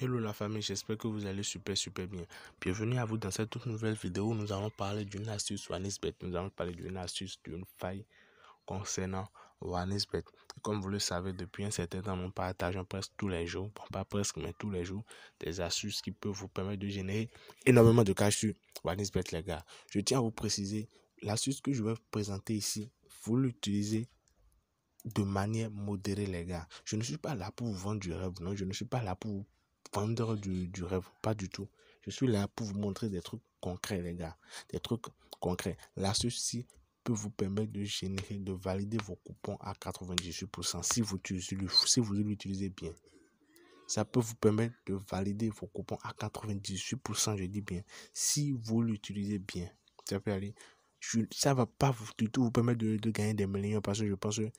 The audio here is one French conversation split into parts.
Hello la famille, j'espère que vous allez super super bien. Bienvenue à vous dans cette toute nouvelle vidéo nous allons parler d'une astuce Nous allons parler d'une astuce, d'une faille concernant OneXBet. Comme vous le savez, depuis un certain temps, nous partageons presque tous les jours, pas presque, mais tous les jours, des astuces qui peuvent vous permettre de générer énormément de cash sur OneXBet, les gars. Je tiens à vous préciser, l'astuce que je vais présenter ici, vous l'utilisez de manière modérée, les gars. Je ne suis pas là pour vous vendre du rêve, non. Je ne suis pas là pour vous vendeur du, rêve, pas du tout. Je suis là pour vous montrer des trucs concrets, les gars. Des trucs concrets. Là, ceci peut vous permettre de générer, de valider vos coupons à 98% si vous, si vous l'utilisez bien. Ça peut vous permettre de valider vos coupons à 98%, je dis bien, si vous l'utilisez bien. Ça peut aller ça ne va pas vous, du tout vous permettre de, gagner des millions parce que je pense que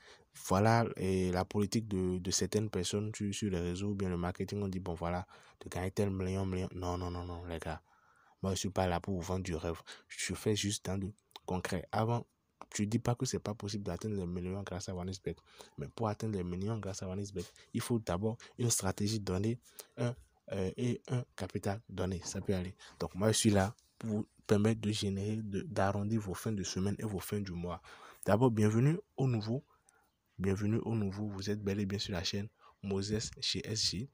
voilà et eh, la politique de, certaines personnes sur, les réseaux ou bien le marketing. On dit, bon, voilà, de gagner tel million, million. Non, non, non, non, les gars. Moi, je ne suis pas là pour vous vendre du rêve. Je fais juste un concret. Avant, tu ne dis pas que ce n'est pas possible d'atteindre des millions grâce à Vanisbeck Mais pour atteindre les millions grâce à Vanisbeck il faut d'abord une stratégie donnée un, euh, et un capital donné. Ça peut aller. Donc, moi, je suis là pour permettre de générer, d'arrondir vos fins de semaine et vos fins du mois. D'abord, bienvenue au nouveau. Bienvenue au nouveau. Vous êtes bel et bien sur la chaîne Moses chez SJ.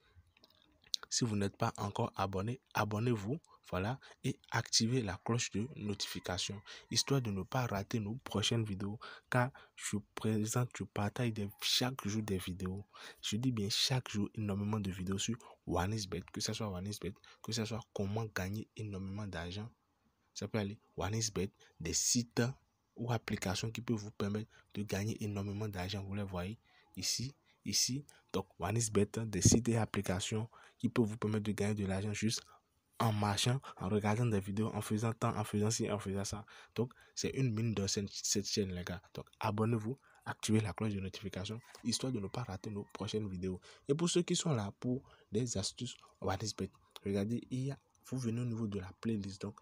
Si vous n'êtes pas encore abonné, abonnez-vous, voilà, et activez la cloche de notification, histoire de ne pas rater nos prochaines vidéos, car je présente, je partage de chaque jour des vidéos. Je dis bien chaque jour énormément de vidéos sur bet que ce soit bet que ce soit comment gagner énormément d'argent ça peut aller Wanisbet, des sites ou applications qui peuvent vous permettre de gagner énormément d'argent. Vous les voyez ici, ici. Donc, Wanisbet, des sites et applications qui peuvent vous permettre de gagner de l'argent juste en marchant, en regardant des vidéos, en faisant tant, en faisant ci, en faisant ça. Donc, c'est une mine de cette chaîne, les gars. Donc, abonnez-vous, activez la cloche de notification, histoire de ne pas rater nos prochaines vidéos. Et pour ceux qui sont là pour des astuces, one regardez, il y a, vous venez au niveau de la playlist. Donc,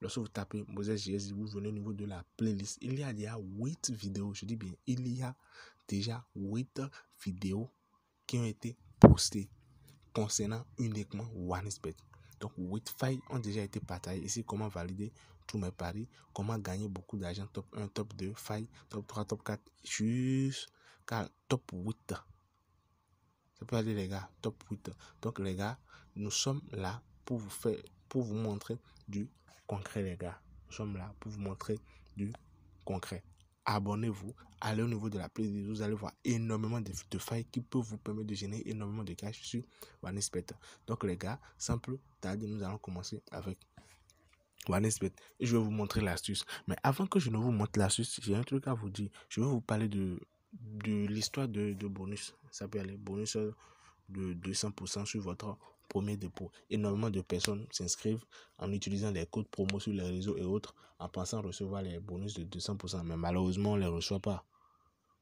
Lorsque vous tapez Moses Jésus, vous venez au niveau de la playlist. Il y a déjà 8 vidéos. Je dis bien, il y a déjà 8 vidéos qui ont été postées concernant uniquement OneSpec. Donc, 8 failles ont déjà été partagées. Ici, comment valider tous mes paris, comment gagner beaucoup d'argent, top 1, top 2, faille, top 3, top 4, jusqu'à top 8. Ça peut aller, les gars, top 8. Donc, les gars, nous sommes là pour vous faire, pour vous montrer du concret, les gars. Nous sommes là pour vous montrer du concret. Abonnez-vous, allez au niveau de la playlist, vous allez voir énormément de, failles qui peuvent vous permettre de générer énormément de cash sur onespect Donc les gars, simple tard nous allons commencer avec OneSpect. Et je vais vous montrer l'astuce. Mais avant que je ne vous montre l'astuce, j'ai un truc à vous dire. Je vais vous parler de, de l'histoire de, de bonus. Ça peut aller bonus de 200% sur votre premier dépôt. Énormément de personnes s'inscrivent en utilisant des codes promo sur les réseaux et autres en pensant recevoir les bonus de 200%, mais malheureusement, on ne les reçoit pas.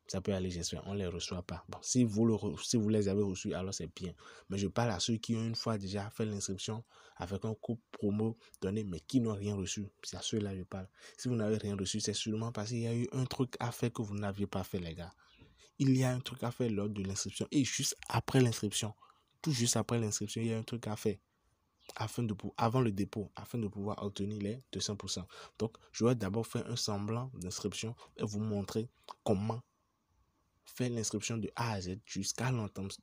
Ça peut aller, j'espère, on ne les reçoit pas. Bon, si vous, le, si vous les avez reçus, alors c'est bien. Mais je parle à ceux qui ont une fois déjà fait l'inscription avec un code promo donné, mais qui n'ont rien reçu. C'est à ceux-là que je parle. Si vous n'avez rien reçu, c'est sûrement parce qu'il y a eu un truc à faire que vous n'aviez pas fait, les gars il y a un truc à faire lors de l'inscription et juste après l'inscription juste après l'inscription, il y a un truc à faire afin de, avant le dépôt, afin de pouvoir obtenir les 200%. Donc, je vais d'abord faire un semblant d'inscription et vous montrer comment faire l'inscription de A à Z jusqu'à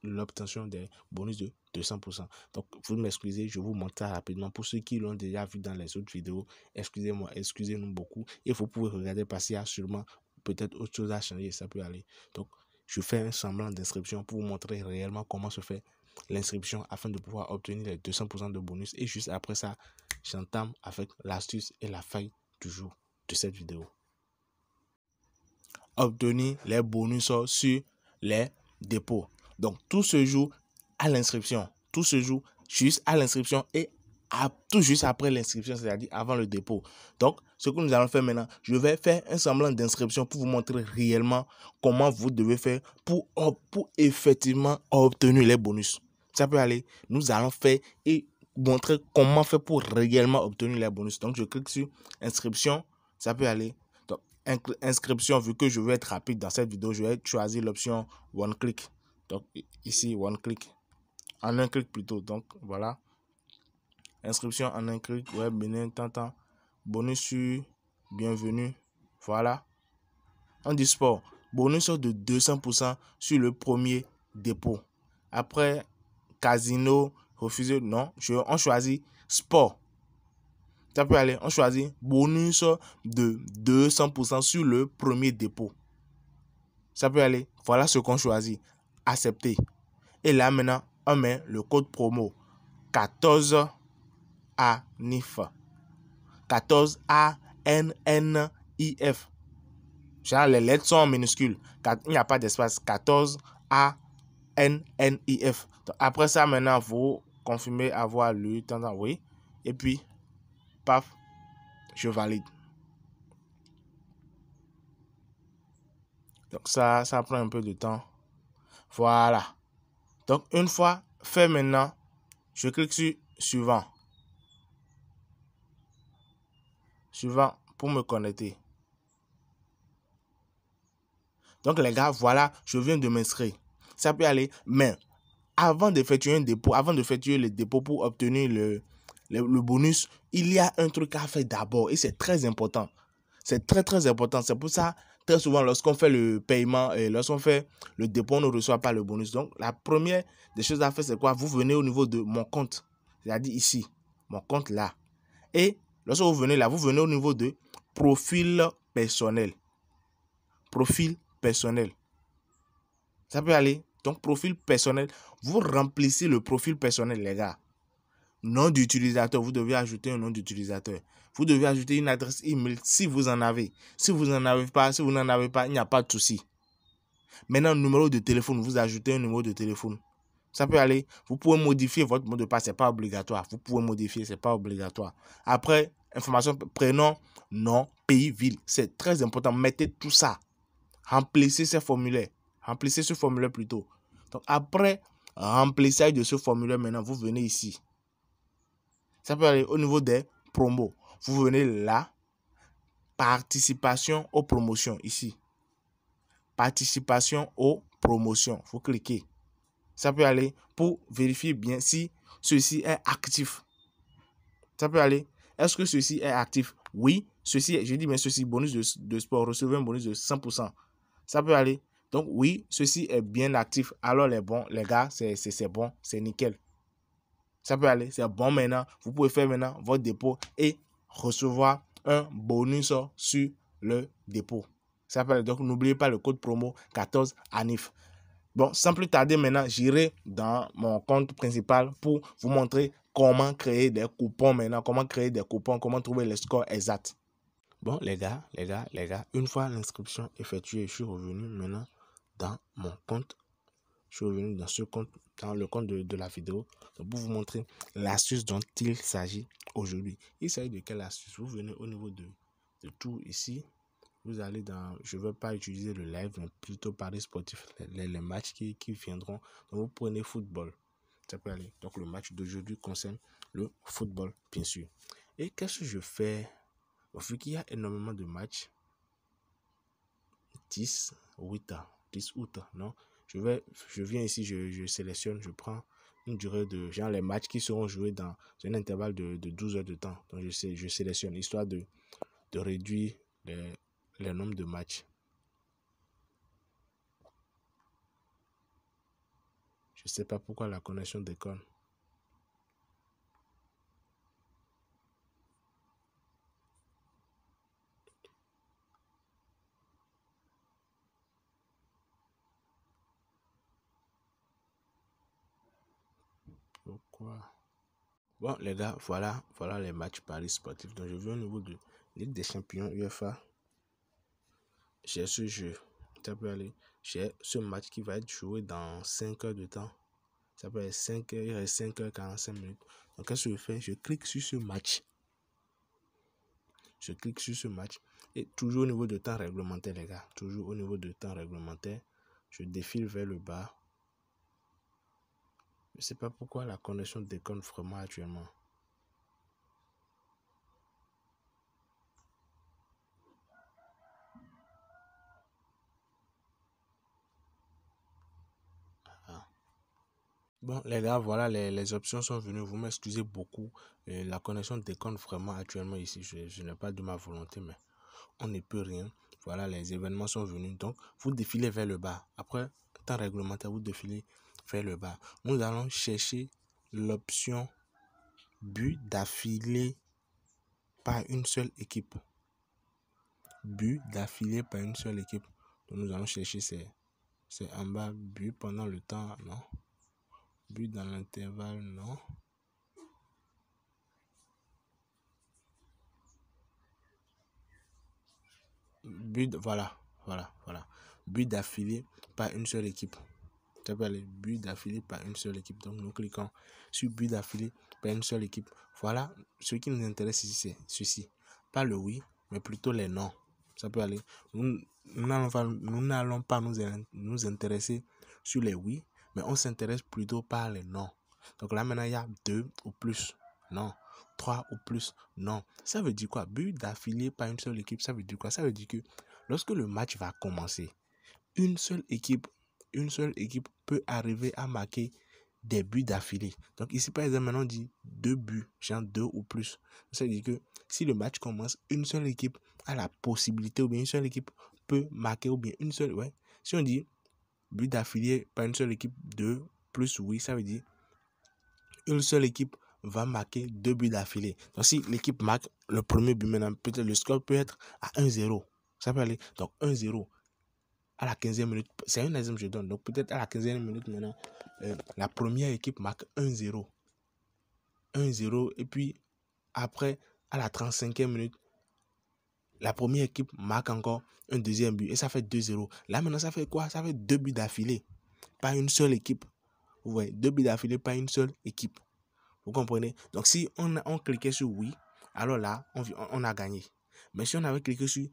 l'obtention des bonus de 200%. Donc, vous m'excusez, je vous montre rapidement. Pour ceux qui l'ont déjà vu dans les autres vidéos, excusez-moi, excusez-nous beaucoup. Et vous pouvez regarder parce qu'il y a sûrement peut-être autre chose à changer, ça peut aller. Donc, je fais un semblant d'inscription pour vous montrer réellement comment se fait l'inscription afin de pouvoir obtenir les 200% de bonus. Et juste après ça, j'entame avec l'astuce et la faille jour de cette vidéo. Obtenir les bonus sur les dépôts. Donc tout se joue à l'inscription. Tout se joue juste à l'inscription et tout juste après l'inscription, c'est-à-dire avant le dépôt. Donc, ce que nous allons faire maintenant, je vais faire un semblant d'inscription pour vous montrer réellement comment vous devez faire pour, pour effectivement obtenir les bonus. Ça peut aller. Nous allons faire et montrer comment faire pour réellement obtenir les bonus. Donc, je clique sur inscription. Ça peut aller. Donc, inscription, vu que je veux être rapide dans cette vidéo, je vais choisir l'option one click. Donc, ici, one click. En un clic plutôt. Donc, voilà. Inscription en un clic, ouais, Tantan. Bonus sur Bienvenue. Voilà. On dit sport. Bonus de 200% sur le premier dépôt. Après, casino, refusé, non. on choisit sport. Ça peut aller. On choisit bonus de 200% sur le premier dépôt. Ça peut aller. Voilà ce qu'on choisit. Accepter. Et là maintenant, on met le code promo 14 Anif. 14 A N N I F. Genre les lettres sont en minuscules. Il n'y a pas d'espace. 14 A N N I F. après ça maintenant vous confirmez avoir lu temps oui et puis paf je valide. Donc ça, ça prend un peu de temps. Voilà. Donc une fois fait maintenant, je clique sur suivant. suivant pour me connecter. Donc les gars, voilà, je viens de m'inscrire. Ça peut aller, mais avant d'effectuer un dépôt, avant d'effectuer le dépôt pour obtenir le, le, bonus, il y a un truc à faire d'abord et c'est très important. C'est très très important. C'est pour ça, très souvent, lorsqu'on fait le paiement et lorsqu'on fait le dépôt, on ne reçoit pas le bonus. Donc la première des choses à faire, c'est quoi Vous venez au niveau de mon compte, j'ai dit ici, mon compte là. Et Lorsque vous venez là, vous venez au niveau de profil personnel. Profil personnel. Ça peut aller. Donc, profil personnel. Vous remplissez le profil personnel, les gars. Nom d'utilisateur. Vous devez ajouter un nom d'utilisateur. Vous devez ajouter une adresse email si vous en avez. Si vous n'en avez pas, si vous n'en avez pas, il n'y a pas de souci. Maintenant, numéro de téléphone. Vous ajoutez un numéro de téléphone. Ça peut aller. Vous pouvez modifier votre mot de passe, ce n'est pas obligatoire. Vous pouvez modifier, ce n'est pas obligatoire. Après, information, prénom, nom, pays, ville. C'est très important. Mettez tout ça. Remplissez ce formulaire. Remplissez ce formulaire plutôt. Donc après remplissage de ce formulaire, maintenant, vous venez ici. Ça peut aller au niveau des promos. Vous venez là. Participation aux promotions ici. Participation aux promotions. Vous cliquez. Ça peut aller pour vérifier bien si ceci est actif. Ça peut aller. Est-ce que ceci est actif Oui. Ceci, je dis bien ceci, bonus de, sport, recevez un bonus de 100%. Ça peut aller. Donc oui, ceci est bien actif. Alors les bons, les gars, c'est bon, c'est nickel. Ça peut aller, c'est bon maintenant. Vous pouvez faire maintenant votre dépôt et recevoir un bonus sur le dépôt. Ça peut aller. Donc n'oubliez pas le code promo 14 ANIF. Bon, sans plus tarder, maintenant, j'irai dans mon compte principal pour vous montrer comment créer des coupons maintenant, comment créer des coupons, comment trouver le score exact. Bon, les gars, les gars, les gars, une fois l'inscription effectuée, je suis revenu maintenant dans mon compte. Je suis revenu dans ce compte, dans le compte de, la vidéo, pour vous montrer l'astuce dont il s'agit aujourd'hui. Il s'agit de quelle astuce Vous venez au niveau de, de tout ici, vous allez dans, je ne vais pas utiliser le live, mais plutôt Paris sportif, les, matchs qui, qui, viendront. Donc vous prenez football. Ça peut aller. Donc le match d'aujourd'hui concerne le football, bien sûr. Et qu'est-ce que je fais Vu qu'il y a énormément de matchs, 10, 8, 10 août, non je, vais, je viens ici, je, je sélectionne, je prends une durée de genre les matchs qui seront joués dans un intervalle de, de 12 heures de temps. Donc je, sais, je sélectionne histoire de, de réduire les, les nombres de matchs. Je sais pas pourquoi la connexion déconne. Pourquoi Bon, les gars, voilà, voilà les matchs paris sportifs. Donc, je veux au niveau de Ligue des Champions, UEFA, j'ai ce jeu, aller. J'ai ce match qui va être joué dans 5 heures de temps. Ça peut être 5 heures, il reste 5 heures 45 minutes. Donc, qu'est-ce que je fais Je clique sur ce match. Je clique sur ce match. Et toujours au niveau de temps réglementaire, les gars. Toujours au niveau de temps réglementaire. Je défile vers le bas. Je ne sais pas pourquoi la connexion déconne vraiment actuellement. Bon, les gars, voilà, les, options sont venues. Vous m'excusez beaucoup. Euh, la connexion déconne vraiment actuellement ici. Je, n'ai pas de ma volonté, mais on ne peut rien. Voilà, les événements sont venus. Donc, vous défilez vers le bas. Après, temps réglementaire, vous défilez vers le bas. Nous allons chercher l'option but d'affiler par une seule équipe. But d'affiler par une seule équipe. nous allons chercher c'est c'est en bas, but pendant le temps, non? but dans l'intervalle, non. But, voilà, voilà, voilà. But d'affilée par une seule équipe. Ça peut aller but d'affilée par une seule équipe. Donc nous cliquons sur but d'affilée par une seule équipe. Voilà, ce qui nous intéresse ici, c'est ceci. Pas le oui, mais plutôt les non. Ça peut aller. Nous, n'allons pas nous, nous, intéresser sur les oui, mais on s'intéresse plutôt par les noms. Donc là, maintenant, il y a deux ou plus. Non. Trois ou plus. Non. Ça veut dire quoi But d'affilée par une seule équipe, ça veut dire quoi Ça veut dire que lorsque le match va commencer, une seule équipe, une seule équipe peut arriver à marquer des buts d'affilée. Donc ici, par exemple, maintenant, on dit deux buts, genre deux ou plus. Ça veut dire que si le match commence, une seule équipe a la possibilité, ou bien une seule équipe peut marquer, ou bien une seule, ouais. Si on dit but d'affilier par une seule équipe de plus, oui, ça veut dire une seule équipe va marquer deux buts d'affilée. Donc si l'équipe marque le premier but maintenant, peut-être le score peut être à 1-0. Ça peut aller. Donc 1-0 à la 15e minute. C'est un exemple que je donne. Donc peut-être à la 15e minute maintenant, euh, la première équipe marque 1-0. 1-0. Et puis après, à la 35e minute, la première équipe marque encore un deuxième but et ça fait 2-0. Là maintenant, ça fait quoi Ça fait deux buts d'affilée. Pas une seule équipe. Vous voyez, deux buts d'affilée, pas une seule équipe. Vous comprenez Donc si on, on cliquait sur oui, alors là, on, on a gagné. Mais si on avait cliqué sur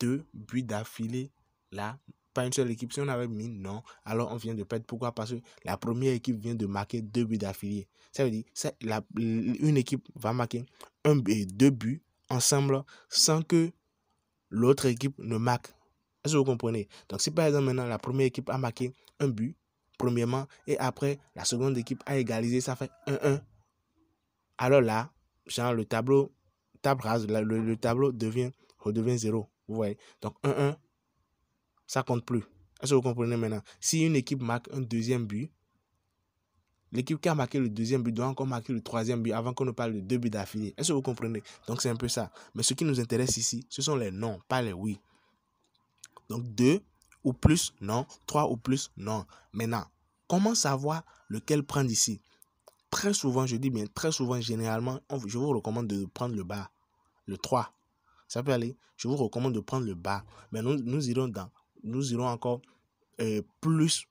deux buts d'affilée, là, pas une seule équipe, si on avait mis non, alors on vient de perdre. Pourquoi Parce que la première équipe vient de marquer deux buts d'affilée. Ça veut dire que une équipe va marquer un et deux buts ensemble sans que l'autre équipe ne marque. Est-ce que vous comprenez Donc, si par exemple maintenant la première équipe a marqué un but, premièrement, et après la seconde équipe a égalisé, ça fait 1-1. Alors là, genre le tableau, table rase, le, le, tableau devient, redevient 0. Vous voyez Donc 1-1, ça compte plus. Est-ce que vous comprenez maintenant Si une équipe marque un deuxième but, L'équipe qui a marqué le deuxième but doit encore marquer le troisième but avant qu'on ne parle de deux buts d'affilée. Est-ce que vous comprenez Donc c'est un peu ça. Mais ce qui nous intéresse ici, ce sont les non, pas les oui. Donc deux ou plus, non. Trois ou plus, non. Maintenant, comment savoir lequel prendre ici Très souvent, je dis bien très souvent, généralement, je vous recommande de prendre le bas, le 3. Ça peut aller. Je vous recommande de prendre le bas. Mais nous, irons dans, nous irons encore euh, plus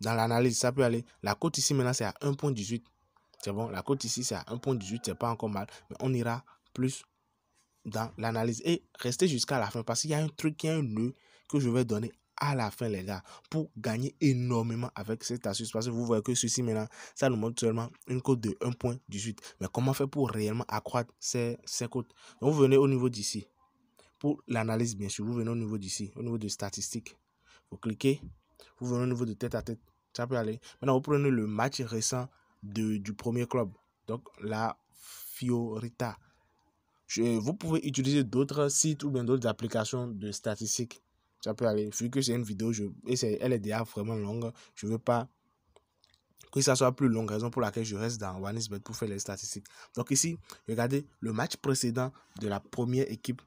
dans l'analyse, ça peut aller. La cote ici, maintenant, c'est à 1.18. C'est bon. La cote ici, c'est à 1.18. C'est pas encore mal. Mais on ira plus dans l'analyse. Et restez jusqu'à la fin. Parce qu'il y a un truc, il y a un nœud que je vais donner à la fin, les gars, pour gagner énormément avec cette astuce. Parce que vous voyez que ceci, maintenant, ça nous montre seulement une cote de 1.18. Mais comment faire pour réellement accroître ces, ces cotes vous venez au niveau d'ici. Pour l'analyse, bien sûr, vous venez au niveau d'ici, au niveau de statistiques. Vous cliquez vous venez au niveau de tête à tête. Ça peut aller. Maintenant, vous prenez le match récent de, du premier club. Donc, la Fiorita. Je, vous pouvez utiliser d'autres sites ou bien d'autres applications de statistiques. Ça peut aller. Vu que c'est une vidéo, je, et elle est déjà vraiment longue, je ne veux pas que ça soit plus longue, raison pour laquelle je reste dans OneIsBet pour faire les statistiques. Donc ici, regardez, le match précédent de la première équipe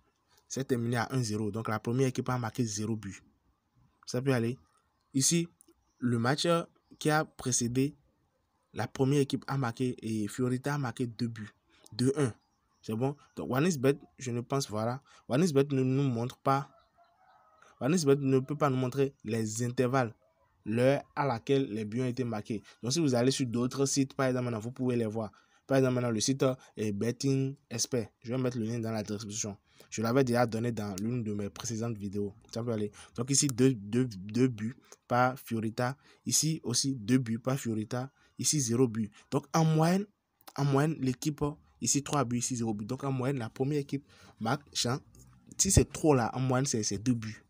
s'est terminé à 1-0. Donc la première équipe a marqué 0 but. Ça peut aller. Ici, le match qui a précédé, la première équipe a marqué et Fiorita a marqué deux buts, 2-1. C'est bon. Donc, Wanisbet, je ne pense, voilà. Wanisbet ne nous montre pas. Wanisbet ne peut pas nous montrer les intervalles, l'heure à laquelle les buts ont été marqués. Donc, si vous allez sur d'autres sites, par exemple, vous pouvez les voir. Par exemple, le site est euh, Betting Expert. Je vais mettre le lien dans la description. Je l'avais déjà donné dans l'une de mes précédentes vidéos. Ça peut aller. Donc ici, deux, deux, deux buts par Fiorita. Ici aussi, deux buts par Fiorita. Ici, zéro but. Donc en moyenne, en moyenne l'équipe, ici, trois buts, ici, zéro but. Donc en moyenne, la première équipe marque, si c'est trop là, en moyenne, c'est deux buts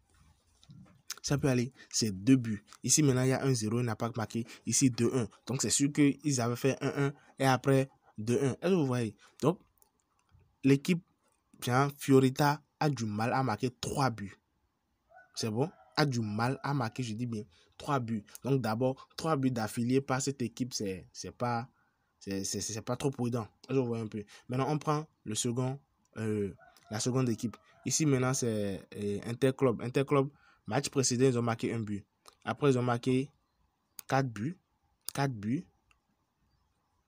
ça peut aller, c'est deux buts. Ici, maintenant, il y a 1-0, il n'a pas marqué. Ici, 2-1. Donc, c'est sûr qu'ils avaient fait 1-1 et après 2-1. Est-ce que vous voyez Donc, l'équipe bien, Fiorita a du mal à marquer trois buts. C'est bon A du mal à marquer, je dis bien, trois buts. Donc d'abord, trois buts d'affiliés par cette équipe, c'est, c'est pas. C'est, pas trop prudent. Je vois un peu. Maintenant, on prend le second, euh, la seconde équipe. Ici, maintenant, c'est euh, Interclub. Interclub, match précédent, ils ont marqué un but. Après, ils ont marqué 4 buts. 4 buts.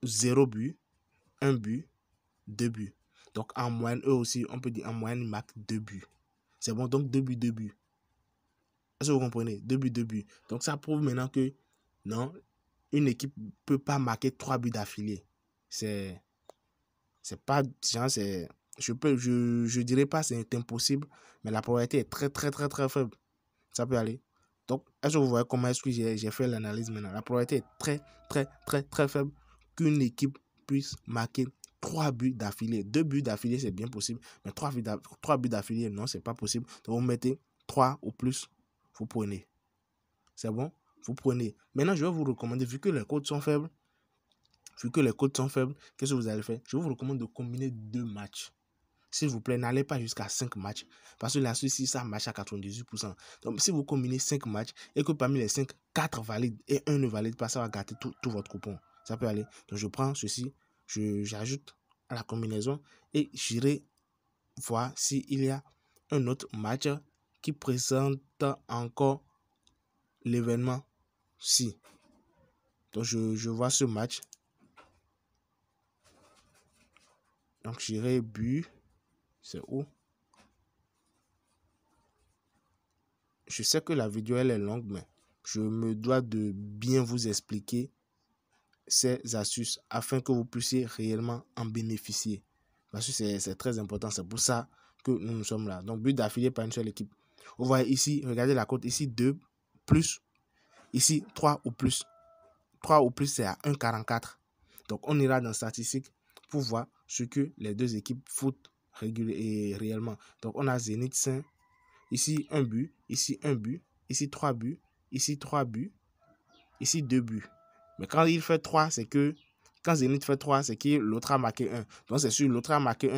0 but. Un but. Deux buts. Donc en moyenne, eux aussi, on peut dire en moyenne, ils marquent 2 buts. C'est bon, donc 2 buts, 2 buts. Est-ce que vous comprenez 2 buts, 2 buts. Donc ça prouve maintenant que non, une équipe ne peut pas marquer trois buts d'affilée. C'est. C'est pas. Genre, c'est. Je peux. Je, dirais pas c'est impossible, mais la probabilité est très, très, très, très faible. Ça peut aller. Donc, est-ce que vous voyez comment est-ce que j'ai fait l'analyse maintenant La probabilité est très, très, très, très faible qu'une équipe puisse marquer trois buts d'affilée. Deux buts d'affilée, c'est bien possible, mais trois, buts d'affilée, non, c'est pas possible. Donc, vous mettez trois ou plus, vous prenez. C'est bon Vous prenez. Maintenant, je vais vous recommander, vu que les codes sont faibles, vu que les codes sont faibles, qu'est-ce que vous allez faire Je vous recommande de combiner deux matchs. S'il vous plaît, n'allez pas jusqu'à 5 matchs. Parce que la ceci, ça marche à 98%. Donc, si vous combinez 5 matchs et que parmi les 5, 4 valides et 1 ne valide pas, ça va gâter tout votre coupon. Ça peut aller. Donc, je prends ceci j'ajoute à la combinaison et j'irai voir s'il y a un autre match qui présente encore l'événement si. Donc je, je, vois ce match. Donc j'irai but. C'est où Je sais que la vidéo elle est longue, mais je me dois de bien vous expliquer ces astuces afin que vous puissiez réellement en bénéficier. Parce que c'est très important, c'est pour ça que nous, sommes là. Donc, but d'affilier par une seule équipe. Vous voyez ici, regardez la cote ici, 2 plus. Ici, 3 ou plus. 3 ou plus, c'est à 1,44. Donc, on ira dans statistiques pour voir ce que les deux équipes foutent réellement. Donc, on a Zenith 5. Ici, un but. Ici, un but. Ici, trois buts. Ici, trois buts. Ici, deux buts. Mais quand il fait 3, c'est que. Quand Zenith fait 3, c'est que l'autre a marqué 1. Donc c'est sûr, l'autre a marqué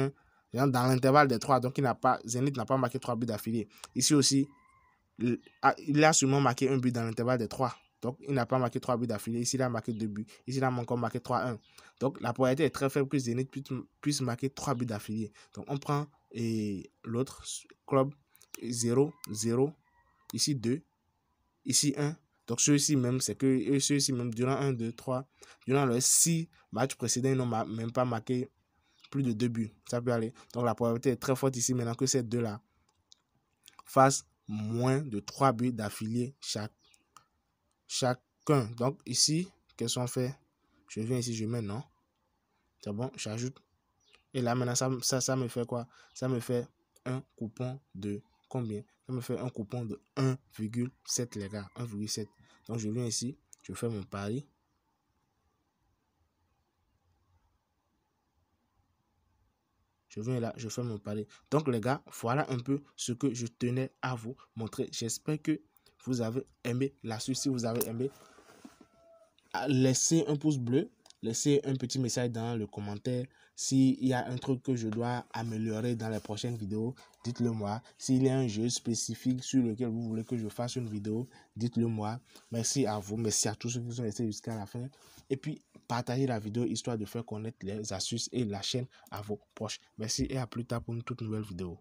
1 dans l'intervalle de 3. Donc Zenith n'a pas, marqué 3 buts d'affilée. Ici aussi, il a sûrement marqué 1 but dans l'intervalle de 3. Donc, il n'a pas marqué 3 buts d'affilée. Ici, il a marqué 2 buts. Ici, il a encore marqué 3-1. Donc, la probabilité est très faible que Zenith puisse, marquer 3 buts d'affilée. Donc, on prend l'autre club 0, 0. Ici, 2. Ici, 1. Donc ceux-ci même, c'est que ceux-ci même, durant 1, 2, 3, durant leurs 6 matchs précédents, ils n'ont même pas marqué plus de 2 buts. Ça peut aller. Donc la probabilité est très forte ici maintenant que ces deux-là fassent moins de 3 buts d'affilée chaque, chacun. Donc ici, qu'est-ce qu'on fait Je viens ici, je mets non. C'est bon, j'ajoute. Et là maintenant, ça, ça me fait quoi Ça me fait un coupon de combien Ça me fait un coupon de 1,7 les gars, 1,7. Donc je viens ici, je fais mon pari. Je viens là, je fais mon pari. Donc les gars, voilà un peu ce que je tenais à vous montrer. J'espère que vous avez aimé la suite. Si vous avez aimé, laissez un pouce bleu, laissez un petit message dans le commentaire s'il y a un truc que je dois améliorer dans les prochaines vidéos dites-le moi. S'il y a un jeu spécifique sur lequel vous voulez que je fasse une vidéo, dites-le moi. Merci à vous, merci à tous ceux qui sont restés jusqu'à la fin. Et puis, partagez la vidéo histoire de faire connaître les astuces et la chaîne à vos proches. Merci et à plus tard pour une toute nouvelle vidéo.